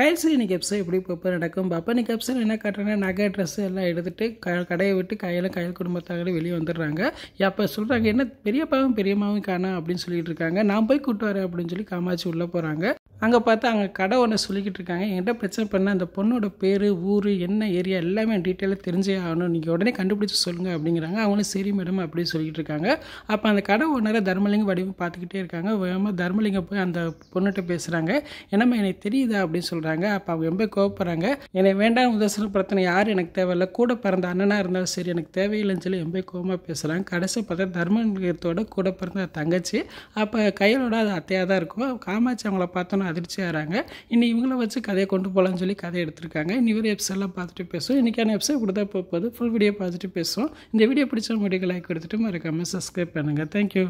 கைல்ஸுக்கு இன்னைக்கு எப்ஸோ எப்படி இப்போ நடக்கும் அப்போ இன்றைக்கி எப்ஸில் என்ன காட்டுறேன்னா நகை ட்ரெஸ்ஸு எல்லாம் எடுத்துகிட்டு க கடையை விட்டு கையில் கையில் குடும்பத்தார்களே வெளியே வந்துடுறாங்க அப்போ சொல்கிறாங்க என்ன பெரியப்பாவும் பெரியம்மாவும் காணா அப்படின்னு சொல்லிட்டு இருக்காங்க நான் போய் கூப்பிட்டு வரேன் அப்படின்னு சொல்லி காமாட்சி உள்ளே போகிறாங்க அங்கே பார்த்தா அங்கே கடை ஒன்று சொல்லிக்கிட்டு இருக்காங்க என்கிட்ட பிரச்சனை பண்ண அந்த பொண்ணோட பேர் ஊர் என்ன ஏரியா எல்லாமே டீட்டெயிலாக தெரிஞ்சே ஆகணும் நீங்கள் உடனே கண்டுபிடிச்சி சொல்லுங்கள் அப்படிங்கிறாங்க அவங்களும் சரி மேடம் அப்படின்னு சொல்லிகிட்டு இருக்காங்க அப்போ அந்த கடை ஒன்றரை தர்மலிங்க வடிவம் பார்த்துக்கிட்டே இருக்காங்க வேகமாக தர்மலிங்க போய் அந்த பொண்ணுகிட்ட பேசுகிறாங்க என்னம்மா எனக்கு தெரியுதா அப்படின்னு சொல்கிறாங்க சொல்கிறாங்க அப்போ அவங்க ரொம்ப கோவப்படுறாங்க என்னை வேண்டாம் உதசன பிரச்சனை யார் எனக்கு தேவையில்லை கூட பிறந்த அண்ணனாக இருந்தாலும் சரி எனக்கு தேவையில்லைன்னு சொல்லி ரொம்ப கோபமாக பேசுகிறாங்க கடைசி பார்த்தா தர்மலிங்கத்தோட கூட பிறந்த தங்கச்சி அப்போ கையிலோட அது அத்தையாக தான் இருக்கும் காமாட்சி அவங்கள பார்த்தோன்னா அதிர்ச்சி ஆகிறாங்க இனி இவங்கள வச்சு கதையை கொண்டு போகலான்னு சொல்லி கதை எடுத்திருக்காங்க இனி இவர் எல்லாம் பார்த்துட்டு பேசுவோம் இன்றைக்கான எபிசோட் இப்படி தான் போகுது ஃபுல் வீடியோ பார்த்துட்டு பேசுவோம் இந்த வீடியோ பிடிச்ச முடிவு லைக் கொடுத்துட்டு மறக்காமல் சப்ஸ்கிரைப் பண்ணுங்கள் தேங்க்யூ